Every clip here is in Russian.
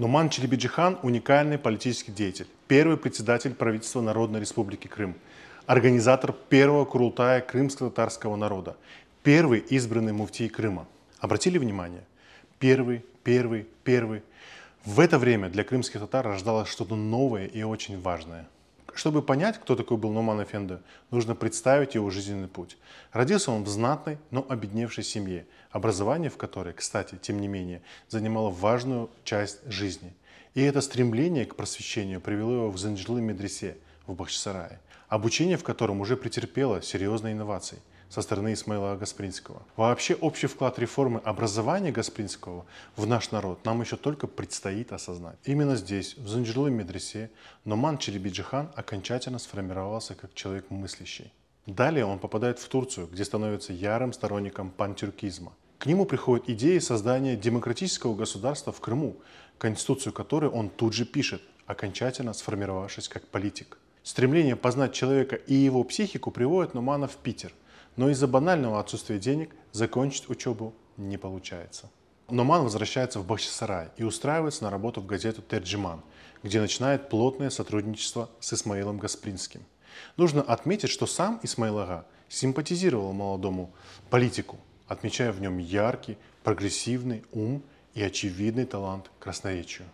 Нуман Челебиджихан – уникальный политический деятель, первый председатель правительства Народной Республики Крым, организатор первого Курултая крымско-татарского народа, первый избранный муфтий Крыма. Обратили внимание? Первый, первый, первый. В это время для крымских татар рождалось что-то новое и очень важное – чтобы понять, кто такой был Нуман Эфенди, нужно представить его жизненный путь. Родился он в знатной, но обедневшей семье, образование в которой, кстати, тем не менее, занимало важную часть жизни. И это стремление к просвещению привело его в Занжилы Медресе в Бахчисарае, обучение в котором уже претерпело серьезные инновации – со стороны Исмаила Гаспринского. Вообще общий вклад реформы образования Гаспринского в наш народ нам еще только предстоит осознать. Именно здесь, в Зунджирлы Медресе, Номан Черебиджихан окончательно сформировался как человек мыслящий. Далее он попадает в Турцию, где становится ярым сторонником пантюркизма. К нему приходят идеи создания демократического государства в Крыму, конституцию которой он тут же пишет, окончательно сформировавшись как политик. Стремление познать человека и его психику приводит Нумана в Питер – но из-за банального отсутствия денег закончить учебу не получается. Номан возвращается в Бахчисарай и устраивается на работу в газету «Терджиман», где начинает плотное сотрудничество с Исмаилом Гаспринским. Нужно отметить, что сам Исмаил Ага симпатизировал молодому политику, отмечая в нем яркий, прогрессивный ум и очевидный талант к красноречию.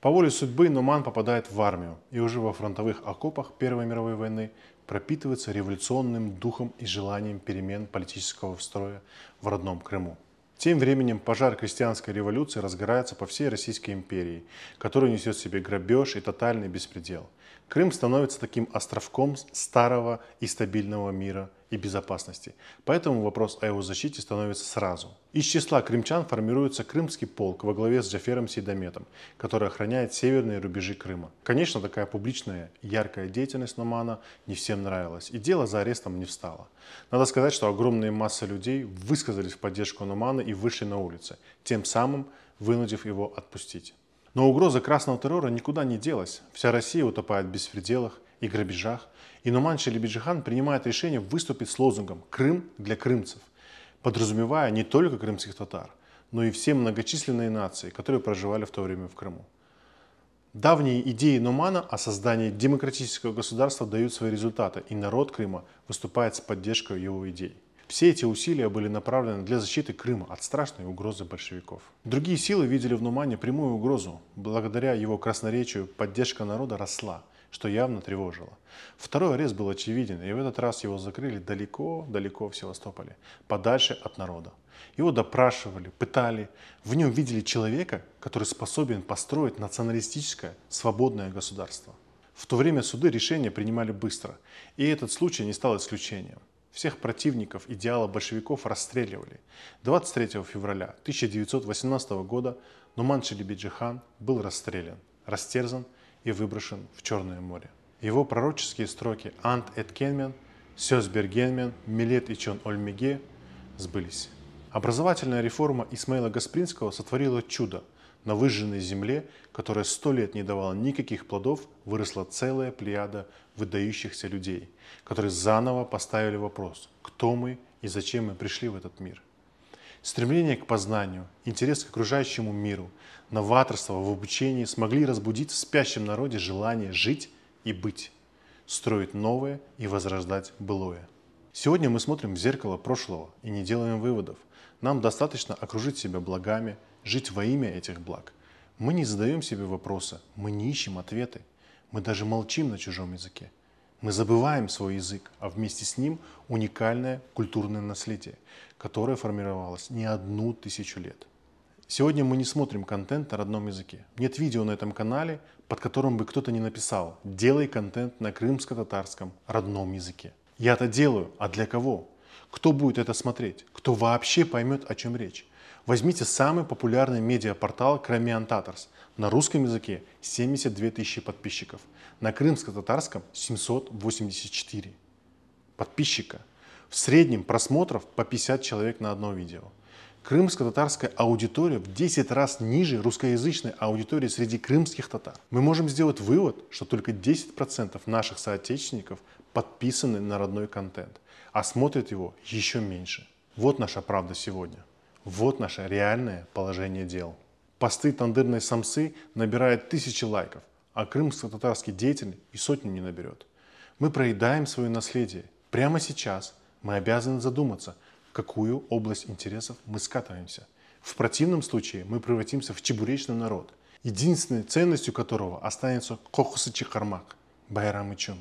По воле судьбы Нуман попадает в армию и уже во фронтовых окопах Первой мировой войны пропитывается революционным духом и желанием перемен политического строя в родном Крыму. Тем временем пожар крестьянской революции разгорается по всей Российской империи, которая несет в себе грабеж и тотальный беспредел. Крым становится таким островком старого и стабильного мира – и безопасности. Поэтому вопрос о его защите становится сразу. Из числа крымчан формируется Крымский полк во главе с Джафером Сейдаметом, который охраняет северные рубежи Крыма. Конечно, такая публичная яркая деятельность Номана не всем нравилась, и дело за арестом не встало. Надо сказать, что огромные массы людей высказались в поддержку Номана и вышли на улицы, тем самым вынудив его отпустить. Но угроза красного террора никуда не делась. Вся Россия утопает в беспределах, и грабежах, Инуман Челебиджихан принимает решение выступить с лозунгом «Крым для крымцев», подразумевая не только крымских татар, но и все многочисленные нации, которые проживали в то время в Крыму. Давние идеи Нумана о создании демократического государства дают свои результаты, и народ Крыма выступает с поддержкой его идей. Все эти усилия были направлены для защиты Крыма от страшной угрозы большевиков. Другие силы видели в Нумане прямую угрозу. Благодаря его красноречию поддержка народа росла что явно тревожило. Второй арест был очевиден, и в этот раз его закрыли далеко-далеко в Севастополе, подальше от народа. Его допрашивали, пытали. В нем видели человека, который способен построить националистическое свободное государство. В то время суды решения принимали быстро, и этот случай не стал исключением. Всех противников идеала большевиков расстреливали. 23 февраля 1918 года Нуман Челебиджихан был расстрелян, растерзан и выброшен в Черное море. Его пророческие строки «Ант эт Кенмен», «Сёсбергенмен», «Милет и Чон Ольмеге сбылись. Образовательная реформа Исмаила Гаспринского сотворила чудо. На выжженной земле, которая сто лет не давала никаких плодов, выросла целая плеяда выдающихся людей, которые заново поставили вопрос, кто мы и зачем мы пришли в этот мир – Стремление к познанию, интерес к окружающему миру, новаторство в обучении смогли разбудить в спящем народе желание жить и быть, строить новое и возрождать былое. Сегодня мы смотрим в зеркало прошлого и не делаем выводов. Нам достаточно окружить себя благами, жить во имя этих благ. Мы не задаем себе вопроса, мы не ищем ответы, мы даже молчим на чужом языке – мы забываем свой язык, а вместе с ним уникальное культурное наследие, которое формировалось не одну тысячу лет. Сегодня мы не смотрим контент на родном языке. Нет видео на этом канале, под которым бы кто-то не написал «Делай контент на крымско-татарском родном языке». Я это делаю, а для кого? Кто будет это смотреть? Кто вообще поймет, о чем речь? Возьмите самый популярный медиапортал Crimean На русском языке 72 тысячи подписчиков. На крымско-татарском 784 подписчика. В среднем просмотров по 50 человек на одно видео. Крымско-татарская аудитория в 10 раз ниже русскоязычной аудитории среди крымских татар. Мы можем сделать вывод, что только 10% наших соотечественников подписаны на родной контент, а смотрят его еще меньше. Вот наша правда сегодня. Вот наше реальное положение дел. Посты тандырной самсы набирают тысячи лайков, а крымско-татарский деятель и сотни не наберет. Мы проедаем свое наследие. Прямо сейчас мы обязаны задуматься, в какую область интересов мы скатываемся. В противном случае мы превратимся в чебуречный народ, единственной ценностью которого останется кохусы чикармак – Байрам и Чун.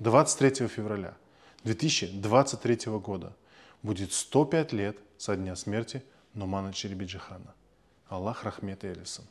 23 февраля 2023 года – будет 105 лет со дня смерти Нумана Черебиджихана. Аллах Рахмет Элисон.